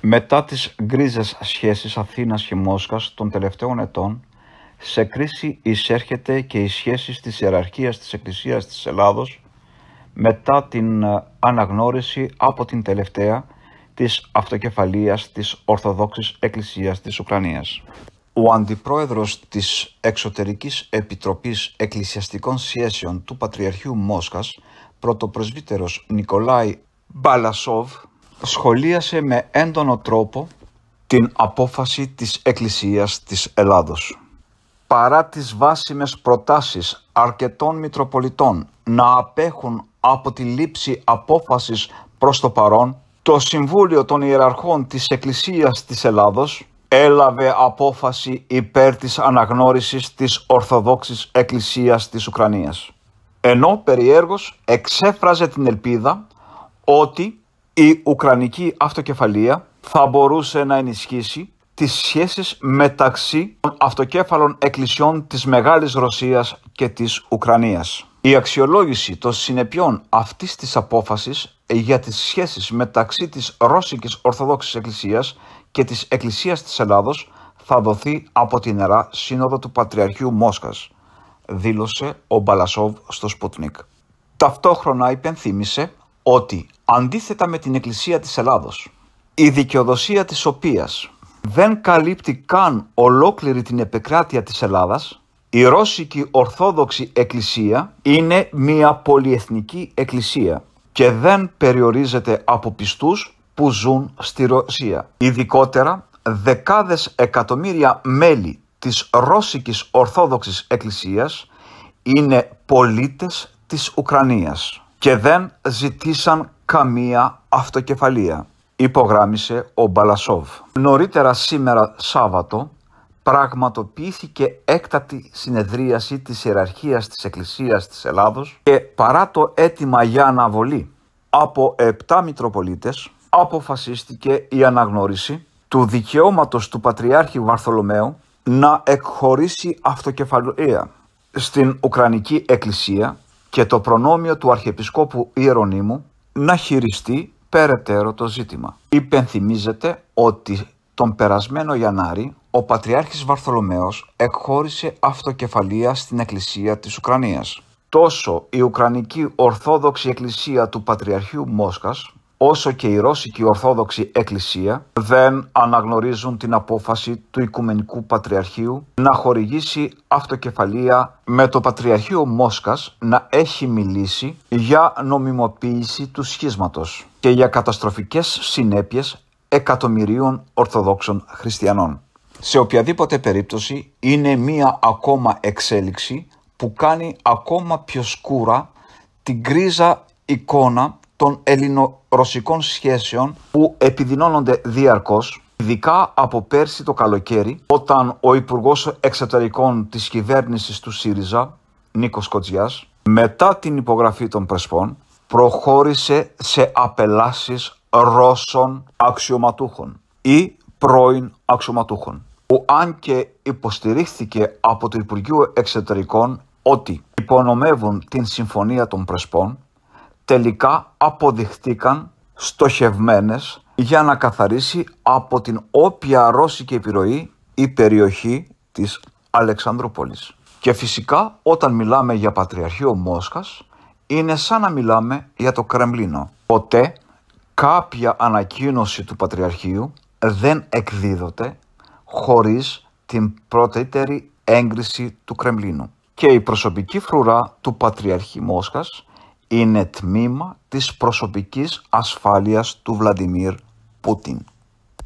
Μετά τις γκρίζες σχέσεις Αθήνας και Μόσχας των τελευταίων ετών, σε κρίση εισέρχεται και οι σχέση της ιεραρχίας της Εκκλησίας της Ελλάδος μετά την ε, αναγνώριση από την τελευταία της αυτοκεφαλίας της Ορθοδόξης Εκκλησίας της Ουκρανίας. Ο αντιπρόεδρος της Εξωτερικής Επιτροπής Εκκλησιαστικών Σχέσεων του Πατριαρχείου Μόσχας, πρωτοπροσβύτερος Νικολάη Μπαλασόβ, σχολίασε με έντονο τρόπο την απόφαση της Εκκλησίας της Ελλάδος. Παρά τις βάσιμες προτάσεις αρκετών Μητροπολιτών να απέχουν από τη λήψη απόφασης προς το παρόν, το Συμβούλιο των Ιεραρχών της Εκκλησίας της Ελλάδος έλαβε απόφαση υπέρ της αναγνώρισης της Ορθοδόξης Εκκλησίας της Ουκρανίας. Ενώ περιέργως εξέφραζε την ελπίδα ότι η Ουκρανική αυτοκεφαλία θα μπορούσε να ενισχύσει τις σχέσεις μεταξύ των αυτοκέφαλων εκκλησιών της Μεγάλης Ρωσίας και της Ουκρανίας. Η αξιολόγηση των συνεπειών αυτής της απόφασης για τις σχέσεις μεταξύ της Ρώσικης Ορθοδόξης Εκκλησίας και της Εκκλησίας της Ελλάδος θα δοθεί από την νερά Σύνοδο του Πατριαρχείου Μόσχας, δήλωσε ο Μπαλασόβ στο Σπούτνικ. Ταυτόχρονα υπενθύμησε ότι αντίθετα με την Εκκλησία της Ελλάδος, η δικαιοδοσία της οποίας δεν καλύπτει καν ολόκληρη την επικράτεια της Ελλάδας, η Ρώσικη Ορθόδοξη Εκκλησία είναι μια πολυεθνική εκκλησία και δεν περιορίζεται από πιστούς που ζουν στη Ρωσία. Ειδικότερα, δεκάδες εκατομμύρια μέλη της Ρώσικης Ορθόδοξης Εκκλησίας είναι πολίτες της Ουκρανίας και δεν ζητήσαν καμία αυτοκεφαλία, υπογράμμισε ο Μπαλασόβ. Νωρίτερα σήμερα Σάββατο πραγματοποιήθηκε έκτατη συνεδρίαση της ιεραρχίας της Εκκλησίας της Ελλάδος και παρά το αίτημα για αναβολή από 7 Μητροπολίτες αποφασίστηκε η αναγνώριση του δικαιώματος του Πατριάρχη Βαρθολομαίου να εκχωρήσει αυτοκεφαλία στην Ουκρανική Εκκλησία και το προνόμιο του Αρχιεπισκόπου Ιερονίμου να χειριστεί περαιτέρω το ζήτημα. Υπενθυμίζεται ότι τον περασμένο Ιανάρι, ο Πατριάρχης Βαρθολομαίος εκχώρησε αυτοκεφαλία στην Εκκλησία της Ουκρανίας. Τόσο η Ουκρανική Ορθόδοξη Εκκλησία του Πατριαρχείου Μόσχας, όσο και η Ρώσικη Ορθόδοξη Εκκλησία δεν αναγνωρίζουν την απόφαση του Οικουμενικού Πατριαρχείου να χορηγήσει αυτοκεφαλία με το Πατριαρχείο Μόσκας να έχει μιλήσει για νομιμοποίηση του σχίσματος και για καταστροφικές συνέπειες εκατομμυρίων Ορθοδόξων Χριστιανών. Σε οποιαδήποτε περίπτωση είναι μία ακόμα εξέλιξη που κάνει ακόμα πιο σκούρα την κρίζα εικόνα των ελληνορωσικών σχέσεων που επιδεινώνονται διαρκώς ειδικά από πέρσι το καλοκαίρι όταν ο Υπουργός Εξωτερικών της κυβέρνησης του ΣΥΡΙΖΑ Νίκος Κοτζιάς μετά την υπογραφή των Πρεσπών προχώρησε σε απελάσεις Ρώσων αξιωματούχων ή πρώην αξιωματούχων που αν και υποστηρίχθηκε από το Υπουργείο Εξωτερικών ότι υπονομεύουν την Συμφωνία των Πρεσπών τελικά αποδειχθήκαν στοχευμένες για να καθαρίσει από την όποια ρώσικη επιρροή η περιοχή της Αλεξανδρούπολης. Και φυσικά όταν μιλάμε για Πατριαρχείο Μόσχας είναι σαν να μιλάμε για το Κρεμλίνο. Ποτέ κάποια ανακοίνωση του Πατριαρχείου δεν εκδίδεται χωρίς την πρώτερη έγκριση του Κρεμλίνου. Και η προσωπική φρουρά του Πατριαρχή Μόσχας είναι τμήμα της προσωπικής ασφάλειας του Βλαντιμίρ Πούτιν.